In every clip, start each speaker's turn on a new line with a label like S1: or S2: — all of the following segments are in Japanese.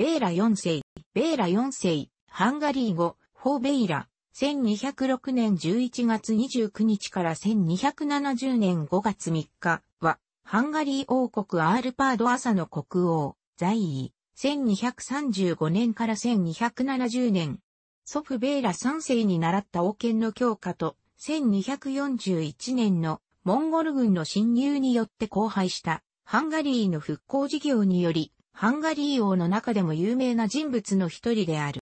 S1: ベーラ4世、ベーラ4世、ハンガリー語、フォーベイラ、1206年11月29日から1270年5月3日は、ハンガリー王国アールパード朝の国王、在位、1235年から1270年、祖父ベーラ3世に習った王権の強化と、1241年のモンゴル軍の侵入によって荒廃したハンガリーの復興事業により、ハンガリー王の中でも有名な人物の一人である。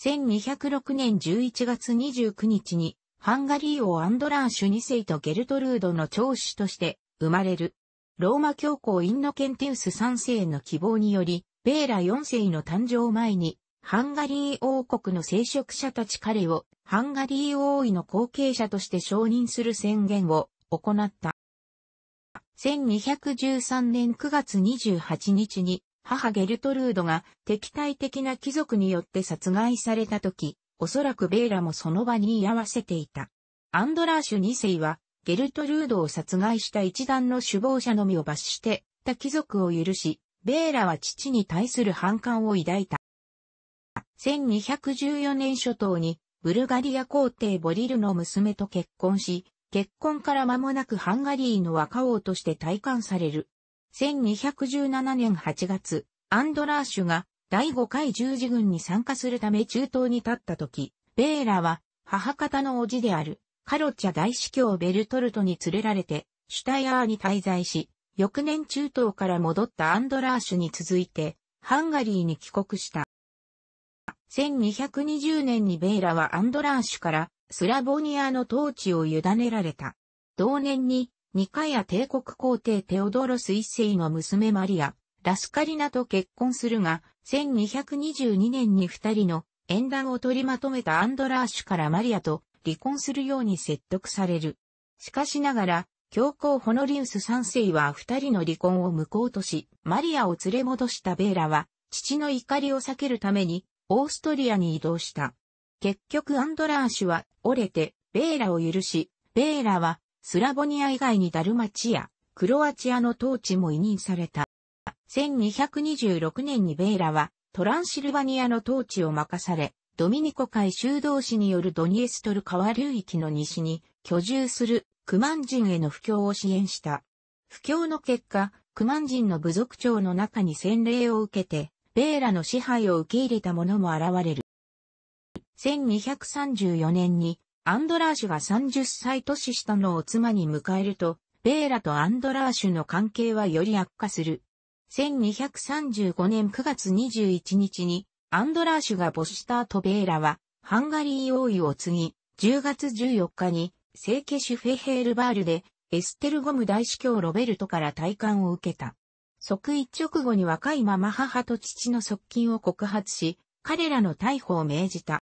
S1: 1206年11月29日に、ハンガリー王アンドラーシュ2世とゲルトルードの長子として生まれる。ローマ教皇インノケンテウス3世の希望により、ベーラ4世の誕生前に、ハンガリー王国の聖職者たち彼をハンガリー王位の後継者として承認する宣言を行った。1213年9月28日に母ゲルトルードが敵対的な貴族によって殺害された時、おそらくベーラもその場に居合わせていた。アンドラーシュ2世はゲルトルードを殺害した一団の首謀者のみを罰してた貴族を許し、ベーラは父に対する反感を抱いた。1214年初頭にブルガリア皇帝ボリルの娘と結婚し、結婚から間もなくハンガリーの若王として退官される。1217年8月、アンドラーシュが第5回十字軍に参加するため中東に立った時、ベーラは母方の叔父であるカロッチャ大司教ベルトルトに連れられてシュタイヤーに滞在し、翌年中東から戻ったアンドラーシュに続いてハンガリーに帰国した。1220年にベーラはアンドラーシュからスラボニアの統治を委ねられた。同年に、ニカヤ帝国皇帝テオドロス一世の娘マリア、ラスカリナと結婚するが、1222年に二人の縁談を取りまとめたアンドラーシュからマリアと離婚するように説得される。しかしながら、教皇ホノリウス三世は二人の離婚を無効とし、マリアを連れ戻したベーラは、父の怒りを避けるために、オーストリアに移動した。結局アンドラーシュは折れてベーラを許し、ベーラはスラボニア以外にダルマチア、クロアチアの統治も委任された。1226年にベーラはトランシルバニアの統治を任され、ドミニコ海修道士によるドニエストル川流域の西に居住するクマン人への布教を支援した。布教の結果、クマン人の部族長の中に洗礼を受けて、ベーラの支配を受け入れた者も現れる。1234年にアンドラーシュが30歳年下のお妻に迎えると、ベーラとアンドラーシュの関係はより悪化する。1235年9月21日に、アンドラーシュがボスターベーラは、ハンガリー王位を継ぎ、10月14日に、聖家主フェヘールバールで、エステルゴム大司教ロベルトから退官を受けた。即位直後に若いまま母と父の側近を告発し、彼らの逮捕を命じた。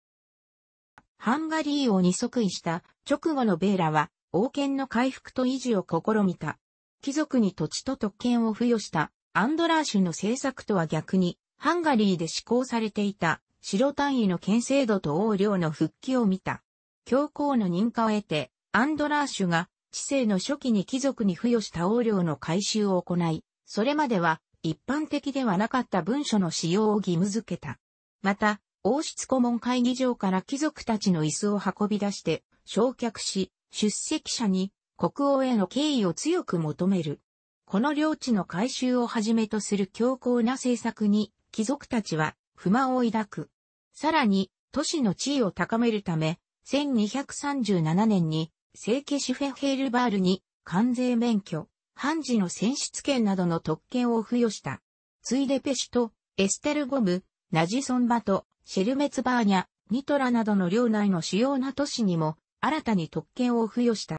S1: ハンガリーを二即位した直後のベーラは王権の回復と維持を試みた。貴族に土地と特権を付与したアンドラーシュの政策とは逆に、ハンガリーで施行されていた白単位の県制度と王領の復帰を見た。教皇の認可を得て、アンドラーシュが知性の初期に貴族に付与した王領の改修を行い、それまでは一般的ではなかった文書の使用を義務付けた。また、王室顧問会議場から貴族たちの椅子を運び出して焼却し、出席者に国王への敬意を強く求める。この領地の改修をはじめとする強硬な政策に貴族たちは不満を抱く。さらに、都市の地位を高めるため、1237年に聖騎士フェヘールバールに関税免許、判事の選出権などの特権を付与した。ついでペシュとエステルゴム、ナジソンバト、シェルメツバーニャ、ニトラなどの領内の主要な都市にも新たに特権を付与した。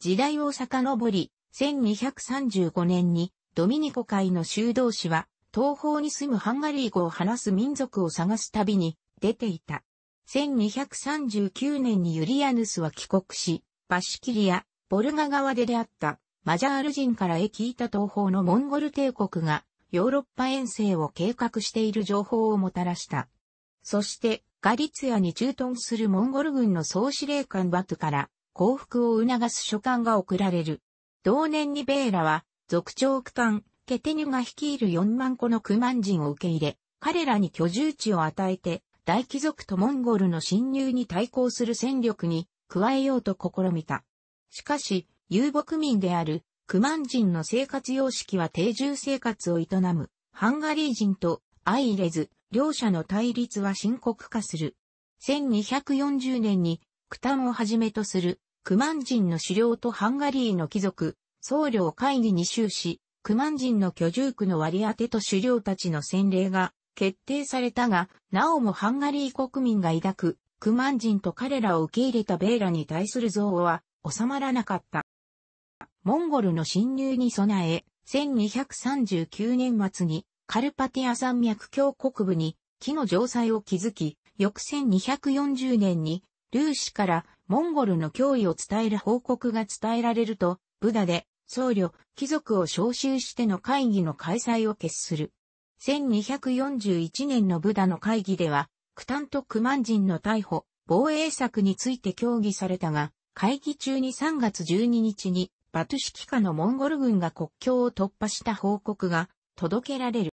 S1: 時代を遡り、1235年にドミニコ会の修道士は東方に住むハンガリー語を話す民族を探す旅に出ていた。1239年にユリアヌスは帰国し、バシキリア、ボルガ川で出会ったマジャール人からへ聞いた東方のモンゴル帝国がヨーロッパ遠征を計画している情報をもたらした。そして、ガリツヤに駐屯するモンゴル軍の総司令官バトから降伏を促す書簡が送られる。同年にベーラは、族長区間、ケテニュが率いる4万個のクマン人を受け入れ、彼らに居住地を与えて、大貴族とモンゴルの侵入に対抗する戦力に加えようと試みた。しかし、遊牧民であるクマン人の生活様式は定住生活を営む、ハンガリー人と相入れず、両者の対立は深刻化する。1240年に、クタンをはじめとする、クマン人の狩猟とハンガリーの貴族、僧侶会議に終始、クマン人の居住区の割り当てと狩猟たちの洗礼が決定されたが、なおもハンガリー国民が抱く、クマン人と彼らを受け入れたベーラに対する憎悪は収まらなかった。モンゴルの侵入に備え、1239年末にカルパティア山脈峡谷部に木の城塞を築き、翌1240年にルーシからモンゴルの脅威を伝える報告が伝えられると、ブダで僧侶、貴族を召集しての会議の開催を決する。1241年のブダの会議では、クタンとクマン人の逮捕、防衛策について協議されたが、会議中に3月12日にバトシキカのモンゴル軍が国境を突破した報告が届けられる。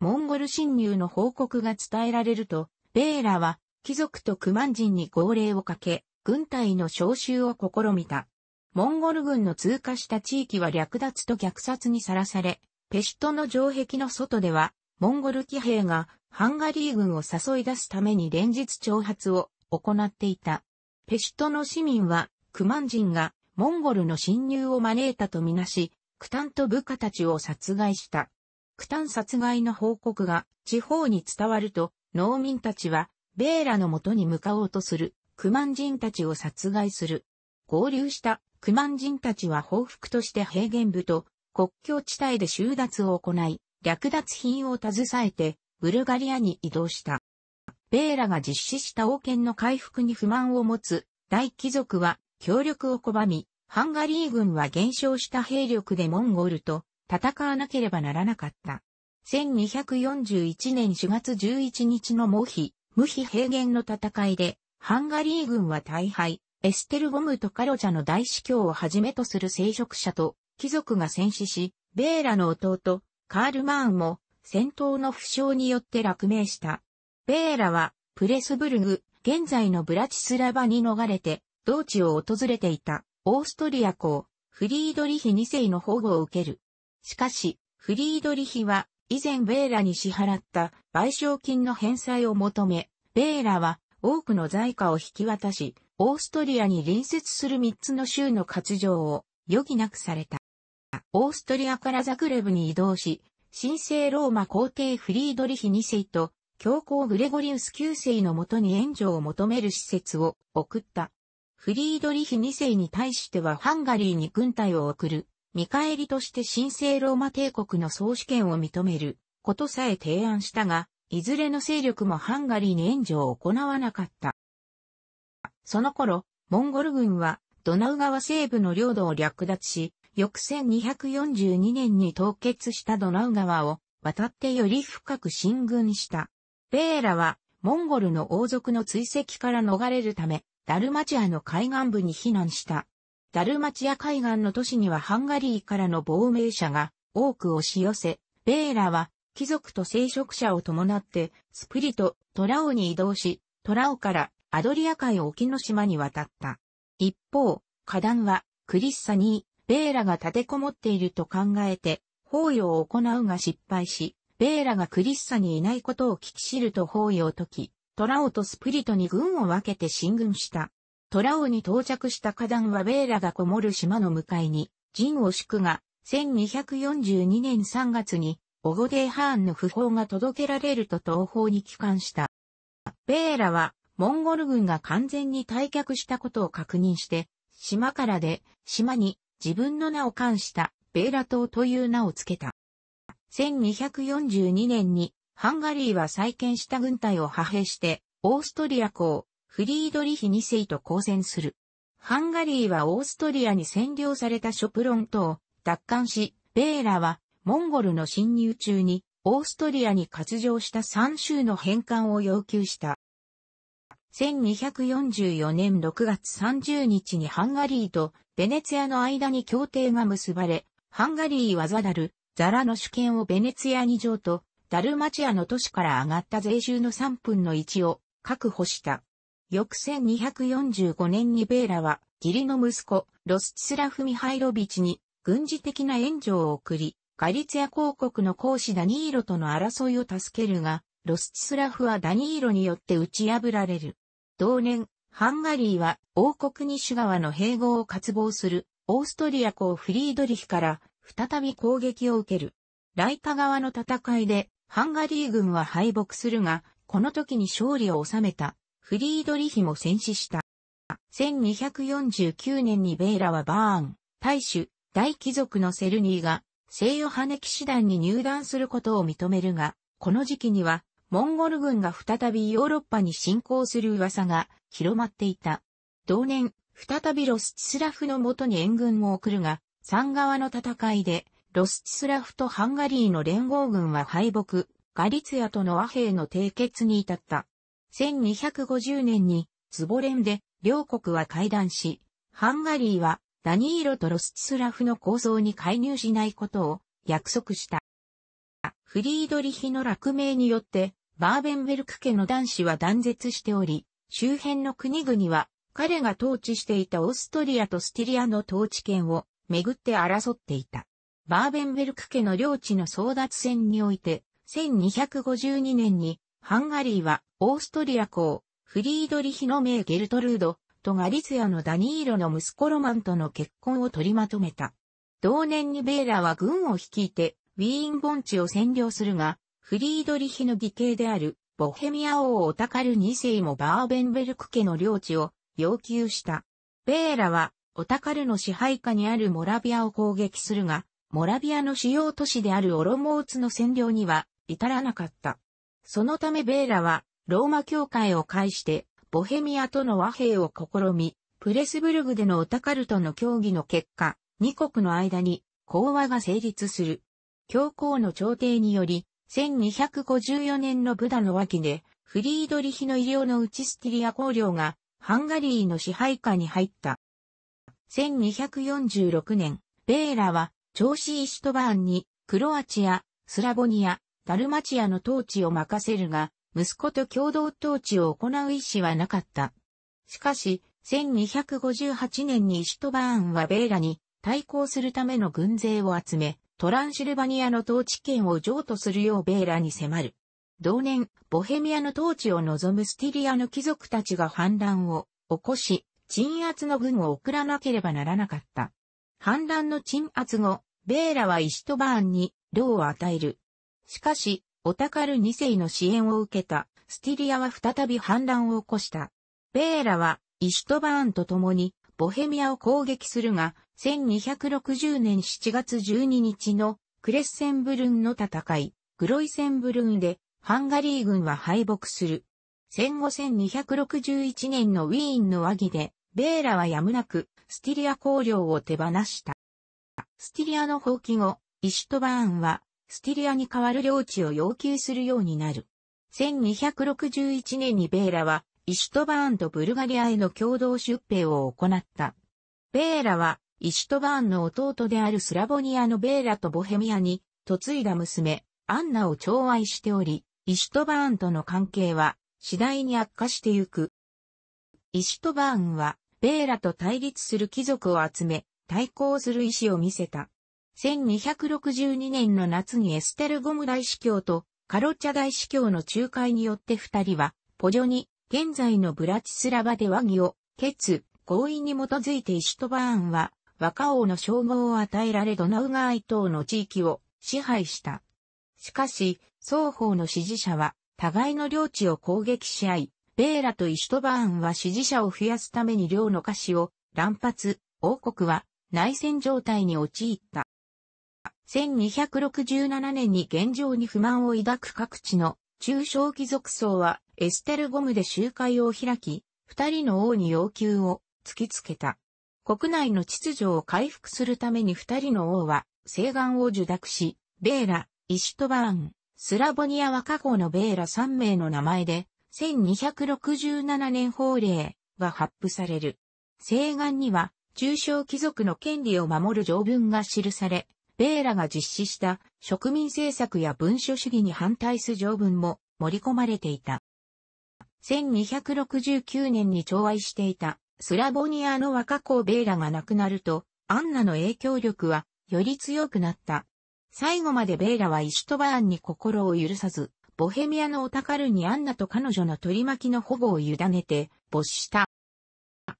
S1: モンゴル侵入の報告が伝えられると、ベーラは貴族とクマン人に号令をかけ、軍隊の召集を試みた。モンゴル軍の通過した地域は略奪と虐殺にさらされ、ペシトの城壁の外では、モンゴル騎兵がハンガリー軍を誘い出すために連日挑発を行っていた。ペシトの市民は、クマン人がモンゴルの侵入を招いたとみなし、クタンと部下たちを殺害した。クタン殺害の報告が地方に伝わると、農民たちは、ベーラの元に向かおうとする、クマン人たちを殺害する。合流したクマン人たちは報復として平原部と国境地帯で収奪を行い、略奪品を携えて、ブルガリアに移動した。ベーラが実施した王権の回復に不満を持つ大貴族は協力を拒み、ハンガリー軍は減少した兵力でモンゴルと戦わなければならなかった。1241年4月11日のモヒ、無比平原の戦いで、ハンガリー軍は大敗、エステルゴムとカロチャの大司教をはじめとする聖職者と貴族が戦死し、ベーラの弟、カール・マーンも戦闘の負傷によって落命した。ベーラはプレスブルグ、現在のブラチスラバに逃れて同地を訪れていたオーストリア公、フリードリヒ2世の保護を受ける。しかし、フリードリヒは以前ベーラに支払った賠償金の返済を求め、ベーラは多くの財貨を引き渡し、オーストリアに隣接する3つの州の割譲を余儀なくされた。オーストリアからザクレブに移動し、神聖ローマ皇帝フリードリヒ2世と教皇グレゴリウス9世のもとに援助を求める施設を送った。フリードリヒ2世に対してはハンガリーに軍隊を送る、見返りとして神聖ローマ帝国の総主権を認めることさえ提案したが、いずれの勢力もハンガリーに援助を行わなかった。その頃、モンゴル軍はドナウ川西部の領土を略奪し、翌1242年に凍結したドナウ川を渡ってより深く進軍した。ベーラはモンゴルの王族の追跡から逃れるため、ダルマチアの海岸部に避難した。ダルマチア海岸の都市にはハンガリーからの亡命者が多く押し寄せ、ベーラは貴族と聖職者を伴ってスプリト、トラオに移動し、トラオからアドリア海沖の島に渡った。一方、花壇はクリッサにベーラが立てこもっていると考えて、法要を行うが失敗し、ベーラがクリッサにいないことを聞き知ると法要を解き、トラオとスプリトに軍を分けて進軍した。トラオに到着した花壇はベーラがこもる島の向かいに、陣を敷くが1242年3月にオゴデーハーンの訃報が届けられると東方に帰還した。ベーラはモンゴル軍が完全に退却したことを確認して、島からで島に自分の名を冠したベーラ島という名を付けた。1242年にハンガリーは再建した軍隊を派兵して、オーストリア公、フリードリヒ2世と交戦する。ハンガリーはオーストリアに占領されたショプロン島を奪還し、ベーラはモンゴルの侵入中にオーストリアに割譲した3州の返還を要求した。1244年6月30日にハンガリーとベネツィアの間に協定が結ばれ、ハンガリーはザダル、ザラの主権をベネツィアに譲とダルマチアの都市から上がった税収の3分の1を確保した。翌1245年にベーラは義理の息子ロスチスラフ・ミハイロビチに軍事的な援助を送り、ガリツヤ公国の公使ダニーロとの争いを助けるが、ロスチスラフはダニーロによって打ち破られる。同年、ハンガリーは王国西側の併合を渇望するオーストリア公フリードリヒから再び攻撃を受ける。ライタ側の戦いでハンガリー軍は敗北するが、この時に勝利を収めた、フリードリヒも戦死した。1249年にベーラはバーン、大主、大貴族のセルニーが、西ヨハネ騎士団に入団することを認めるが、この時期には、モンゴル軍が再びヨーロッパに侵攻する噂が広まっていた。同年、再びロスチスラフのもとに援軍を送るが、山側の戦いでロスチスラフとハンガリーの連合軍は敗北、ガリツヤとの和平の締結に至った。1250年に、ズボレンで、両国は会談し、ハンガリーは、ダニーロとロスチスラフの構想に介入しないことを約束した。フリードリヒの落命によって、バーベンベルク家の男子は断絶しており、周辺の国々は、彼が統治していたオーストリアとスティリアの統治権をめぐって争っていた。バーベンベルク家の領地の争奪戦において、1252年に、ハンガリーは、オーストリア公、フリードリヒの名ゲルトルード、とガリツヤのダニーロの息子ロマンとの結婚を取りまとめた。同年にベーラは軍を率いて、ウィーン盆地を占領するが、フリードリヒの義兄である、ボヘミア王オタカル2世もバーベンベルク家の領地を要求した。ベーラは、オタカルの支配下にあるモラビアを攻撃するが、モラビアの主要都市であるオロモーツの占領には至らなかった。そのためベーラはローマ教会を介してボヘミアとの和平を試み、プレスブルグでのオタカルトの協議の結果、二国の間に講和が成立する。教皇の調停により、1254年のブダの脇で、フリードリヒの医療のうちスティリア公領がハンガリーの支配下に入った。1246年、ベーラは長子イシュトバーンに、クロアチア、スラボニア、ダルマチアの統治を任せるが、息子と共同統治を行う意思はなかった。しかし、1258年にイシュトバーンはベーラに対抗するための軍勢を集め、トランシルバニアの統治権を譲渡するようベーラに迫る。同年、ボヘミアの統治を望むスティリアの貴族たちが反乱を起こし、鎮圧の軍を送らなければならなかった。反乱の鎮圧後、ベーラはイシュトバーンに領を与える。しかし、オタカル2世の支援を受けたスティリアは再び反乱を起こした。ベーラはイシュトバーンと共にボヘミアを攻撃するが、1260年7月12日のクレッセンブルンの戦い、グロイセンブルンでハンガリー軍は敗北する。戦後1261年のウィーンの和議で、ベーラはやむなくスティリア公領を手放した。スティリアの放棄後、イシュトバーンは、スティリアに代わる領地を要求するようになる。1261年にベーラは、イシュトバーンとブルガリアへの共同出兵を行った。ベーラは、イシュトバーンの弟であるスラボニアのベーラとボヘミアに、嫁いだ娘、アンナを寵愛しており、イシュトバーンとの関係は、次第に悪化してゆく。イシュトバーンは、ベーラと対立する貴族を集め、対抗する意志を見せた。1262年の夏にエステルゴム大司教とカロッチャ大司教の仲介によって二人は、ポジョに、現在のブラチスラバで和議を、決、合意に基づいてイシュトバーンは、若王の称号を与えられドナウ川イ等の地域を支配した。しかし、双方の支持者は、互いの領地を攻撃し合い、ベーラとイシュトバーンは支持者を増やすために領の歌詞を乱発、王国は内戦状態に陥った。1267年に現状に不満を抱く各地の中小貴族層はエステルゴムで集会を開き、二人の王に要求を突きつけた。国内の秩序を回復するために二人の王は西岸を受諾し、ベーラ、イシュトバーン、スラボニアは過去のベーラ三名の名前で1267年法令が発布される。西岸には中小貴族の権利を守る条文が記され、ベーラが実施した植民政策や文書主義に反対する条文も盛り込まれていた。1269年に調愛していたスラボニアの若子ベーラが亡くなると、アンナの影響力はより強くなった。最後までベーラはイシュトバーンに心を許さず、ボヘミアのオタカルにアンナと彼女の取り巻きの保護を委ねて、没した。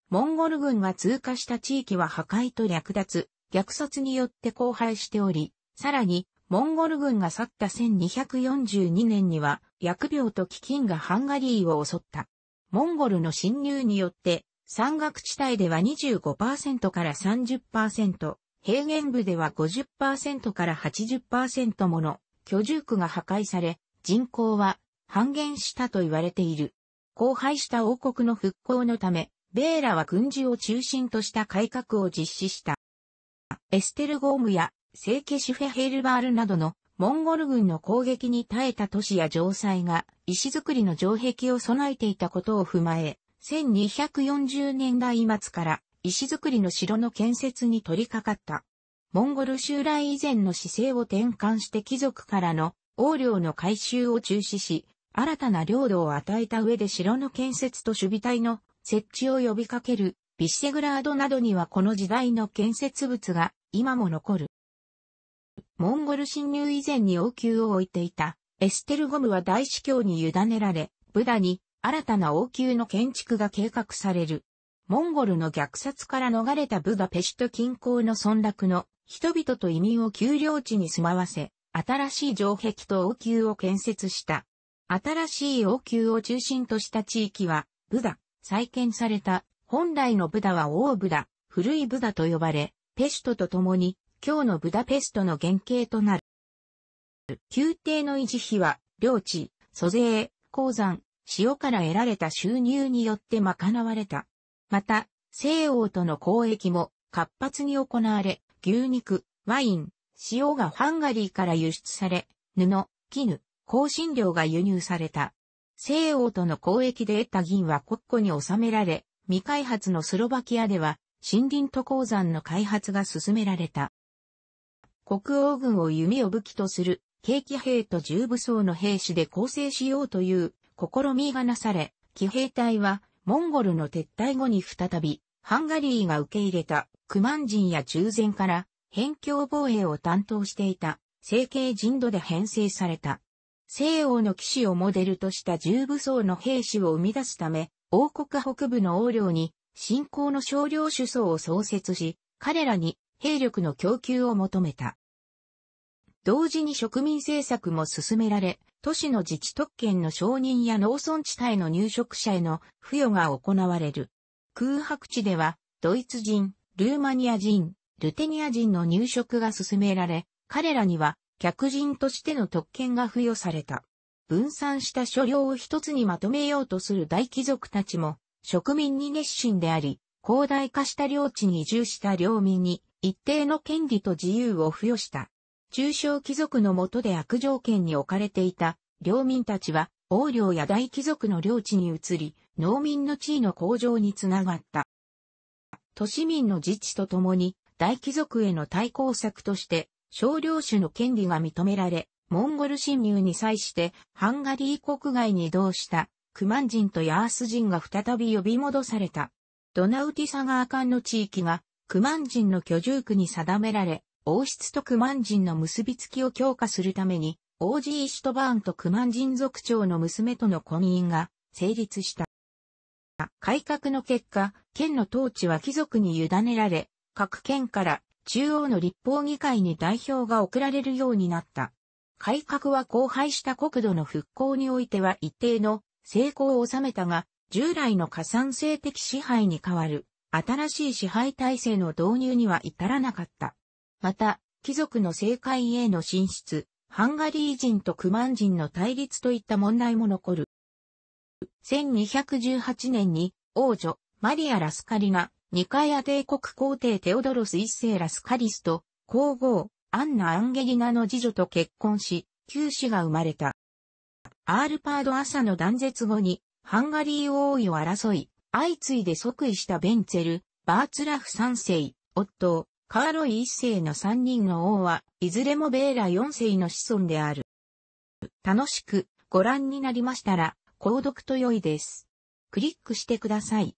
S1: モンゴル軍が通過した地域は破壊と略奪、虐殺によって荒廃しており、さらに、モンゴル軍が去った1242年には、薬病と飢饉がハンガリーを襲った。モンゴルの侵入によって、山岳地帯では25%から30%、平原部では50%から80%もの居住区が破壊され、人口は半減したと言われている。荒廃した王国の復興のため、ベーラは軍事を中心とした改革を実施した。エステルゴームや聖ケシュフェヘルバールなどのモンゴル軍の攻撃に耐えた都市や城塞が石造りの城壁を備えていたことを踏まえ、1240年代末から石造りの城の建設に取り掛かった。モンゴル襲来以前の姿勢を転換して貴族からの王領の改修を中止し、新たな領土を与えた上で城の建設と守備隊の設置を呼びかける、ビシェグラードなどにはこの時代の建設物が今も残る。モンゴル侵入以前に王宮を置いていたエステルゴムは大司教に委ねられ、ブダに新たな王宮の建築が計画される。モンゴルの虐殺から逃れたブダペシュト近郊の村落の人々と移民を丘陵地に住まわせ、新しい城壁と王宮を建設した。新しい王宮を中心とした地域は、ブダ、再建された、本来のブダは王ブダ、古いブダと呼ばれ、ペストと共に、今日のブダペストの原型となる。宮廷の維持費は、領地、租税、鉱山、塩から得られた収入によって賄われた。また、西欧との交易も活発に行われ、牛肉、ワイン、塩がハンガリーから輸出され、布、絹、香辛料が輸入された。西欧との交易で得た銀は国庫に収められ、未開発のスロバキアでは森林と鉱山の開発が進められた。国王軍を弓を武器とする軽騎兵と重武装の兵士で構成しようという試みがなされ、騎兵隊はモンゴルの撤退後に再びハンガリーが受け入れたクマン人や中禅から辺境防衛を担当していた、成形人土で編成された。西欧の騎士をモデルとした重武装の兵士を生み出すため、王国北部の王領に、信仰の少量首相を創設し、彼らに兵力の供給を求めた。同時に植民政策も進められ、都市の自治特権の承認や農村地帯の入植者への付与が行われる。空白地では、ドイツ人、ルーマニア人、ルテニア人の入植が進められ、彼らには客人としての特権が付与された。分散した所領を一つにまとめようとする大貴族たちも植民に熱心であり、広大化した領地に移住した領民に一定の権利と自由を付与した。中小貴族の下で悪条件に置かれていた領民たちは王領や大貴族の領地に移り、農民の地位の向上につながった。都市民の自治とともに大貴族への対抗策として、少量種の権利が認められ、モンゴル侵入に際してハンガリー国外に移動したクマン人とヤース人が再び呼び戻された。ドナウティサガー間の地域がクマン人の居住区に定められ、王室とクマン人の結びつきを強化するために、オージー・シュトバーンとクマン人族長の娘との婚姻が成立した。改革の結果、県の統治は貴族に委ねられ、各県から中央の立法議会に代表が送られるようになった。改革は荒廃した国土の復興においては一定の成功を収めたが、従来の加算性的支配に代わる新しい支配体制の導入には至らなかった。また、貴族の政界への進出、ハンガリー人とクマン人の対立といった問題も残る。1218年に王女マリア・ラスカリが二カア帝国皇帝テオドロス一世ラスカリスと、皇后、アンナ・アンゲリナの次女と結婚し、九子が生まれた。アールパード朝の断絶後に、ハンガリー王位を争い、相次いで即位したベンツェル、バーツラフ三世、夫、カーロイ一世の三人の王は、いずれもベーラ四世の子孫である。楽しくご覧になりましたら、購読と良いです。クリックしてください。